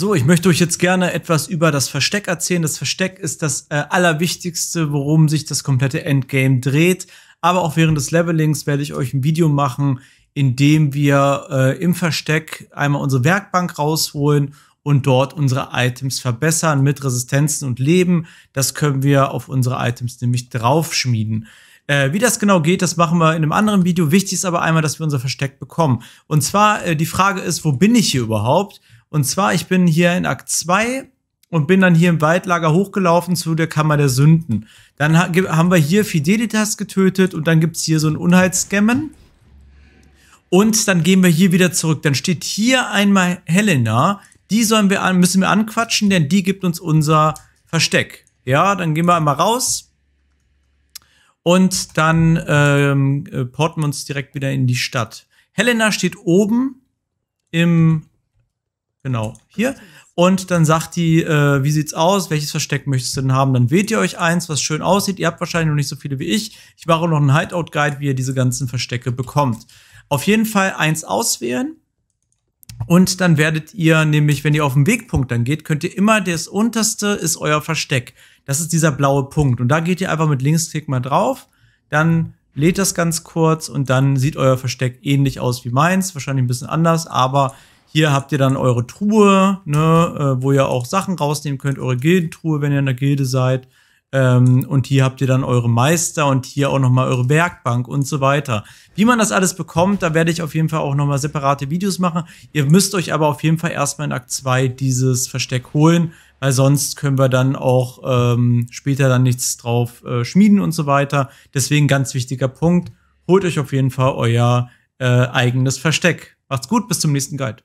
So, ich möchte euch jetzt gerne etwas über das Versteck erzählen. Das Versteck ist das äh, Allerwichtigste, worum sich das komplette Endgame dreht. Aber auch während des Levelings werde ich euch ein Video machen, in dem wir äh, im Versteck einmal unsere Werkbank rausholen und dort unsere Items verbessern mit Resistenzen und Leben. Das können wir auf unsere Items nämlich draufschmieden. Äh, wie das genau geht, das machen wir in einem anderen Video. Wichtig ist aber einmal, dass wir unser Versteck bekommen. Und zwar, äh, die Frage ist, wo bin ich hier überhaupt? Und zwar, ich bin hier in Akt 2 und bin dann hier im Waldlager hochgelaufen zu der Kammer der Sünden. Dann haben wir hier Fidelitas getötet und dann gibt's hier so ein Unheilsgammen. Und dann gehen wir hier wieder zurück. Dann steht hier einmal Helena. Die sollen wir an, müssen wir anquatschen, denn die gibt uns unser Versteck. Ja, dann gehen wir einmal raus. Und dann ähm, äh, porten wir uns direkt wieder in die Stadt. Helena steht oben im Genau, hier. Und dann sagt die, äh, wie sieht's aus? Welches Versteck möchtest du denn haben? Dann wählt ihr euch eins, was schön aussieht. Ihr habt wahrscheinlich noch nicht so viele wie ich. Ich mache noch einen Hideout-Guide, wie ihr diese ganzen Verstecke bekommt. Auf jeden Fall eins auswählen. Und dann werdet ihr nämlich, wenn ihr auf den Wegpunkt dann geht, könnt ihr immer, das unterste ist euer Versteck. Das ist dieser blaue Punkt. Und da geht ihr einfach mit Linksklick mal drauf. Dann lädt das ganz kurz und dann sieht euer Versteck ähnlich aus wie meins. Wahrscheinlich ein bisschen anders, aber hier habt ihr dann eure Truhe, ne, äh, wo ihr auch Sachen rausnehmen könnt, eure Gildentruhe, wenn ihr in der Gilde seid. Ähm, und hier habt ihr dann eure Meister und hier auch nochmal eure Werkbank und so weiter. Wie man das alles bekommt, da werde ich auf jeden Fall auch nochmal separate Videos machen. Ihr müsst euch aber auf jeden Fall erstmal in Akt 2 dieses Versteck holen, weil sonst können wir dann auch ähm, später dann nichts drauf äh, schmieden und so weiter. Deswegen ganz wichtiger Punkt, holt euch auf jeden Fall euer äh, eigenes Versteck. Macht's gut, bis zum nächsten Guide.